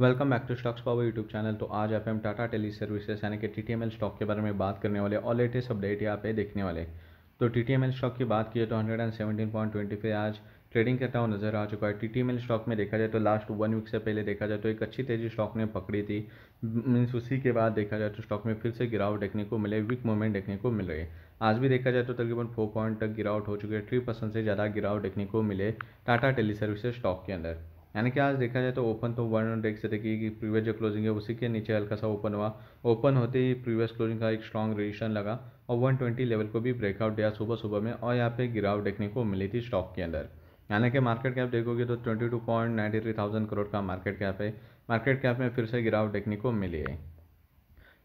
welcome back to stocks power YouTube channel तो आज आप हम टाटा टेली सर्विसेज यानी कि टी स्टॉक के बारे में बात करने वाले और लेटेस्ट अपडेट यहाँ पे देखने वाले तो टी स्टॉक की बात की तो hundred and seventeen point twenty पे आज ट्रेडिंग करता हुआ नजर आ चुका है टी स्टॉक में देखा जाए तो लास्ट वन वीक से पहले देखा जाए तो एक अच्छी तेजी स्टॉक ने पकड़ी थी मीन्स उसी के बाद देखा जाए तो स्टॉक में फिर से गिरावट देखने को मिले वीक मूवमेंट देखने को मिल रही है आज भी देखा जाए तो तकरीबन फोर पॉइंट तक गिरावट हो चुकी है थ्री परसेंट से ज़्यादा गिरावट देखने को मिले टाटा टेली सर्विसेज स्टॉक के अंदर यानी कि आज देखा जाए तो ओपन तो वन देख डेक से देखिए कि प्रीवियस जो क्लोजिंग है उसी के नीचे हल्का सा ओपन हुआ ओपन होते ही प्रीवियस क्लोजिंग का एक स्ट्रॉन्ग रिएक्शन लगा और 120 लेवल को भी ब्रेकआउट दिया सुबह सुबह में और यहाँ पे गिरावट देखने को मिली थी स्टॉक के अंदर यानी कि मार्केट कैप देखोगे तो twenty two point ninety three thousand crore का मार्केट कैप है मार्केट कैप में फिर से गिरावट देखने को मिली है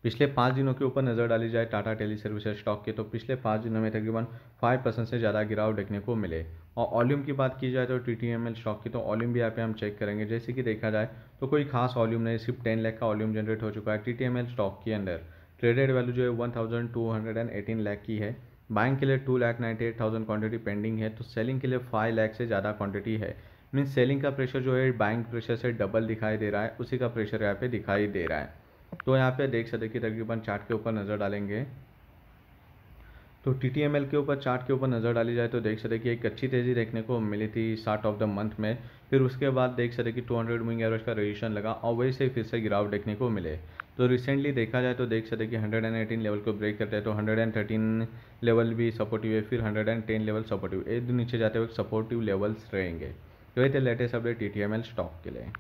पिछले पाँच दिनों के ऊपर नज़र डाली जाए टाटा टेली सर्विसेज स्टॉक के तो पिछले पाँच दिनों में तकरीबन फाइव परसेंट से ज़्यादा गिरावट देखने को मिले और वॉल्यूम की बात की जाए तो T T M L stock की तो वॉल्यूम भी यहाँ पे हम चेक करेंगे जैसे कि देखा जाए तो कोई खास वॉल्यूम नहीं सिर्फ टेन लाख का वॉल्यूम जनरेट हो चुका है T T M L stock के अंदर ट्रेडेड वैल्यू जो है one thousand two hundred and eighteen lakh की है बाइंग के लिए two lakh ninety eight thousand quantity pending है तो सेलिंग के लिए फाइव लाख से ज़्यादा क्वान्टिटी है मीन सेलिंग का प्रेशर जो है बाइंग प्रेशर से डबल दिखाई दे रहा है उसी का प्रेशर यहाँ पे दिखाई दे रहा है तो यहाँ पे देख सकते कि तकरीबन चार्ट के ऊपर नज़र डालेंगे तो टी टी एम एल के ऊपर चार्ट के ऊपर नज़र डाली जाए तो देख सकते कि एक अच्छी तेज़ी देखने को मिली थी स्टार्ट ऑफ द मंथ में फिर उसके बाद देख सकते कि टू हंड्रेड मूविंग एवरेज का रजिस्ट्रेशन लगा और वही से फिर से गिरावट देखने को मिले तो रिसेंटली देखा जाए तो देख सकते कि 118 लेवल को ब्रेक करते हैं तो 113 लेवल भी सपोर्टिव है फिर 110 लेवल सपोर्टिव एक नीचे जाते हुए सपोर्टिव लेवल्स रहेंगे तो ये थे लेटेस्ट अपडेट टी स्टॉक के लिए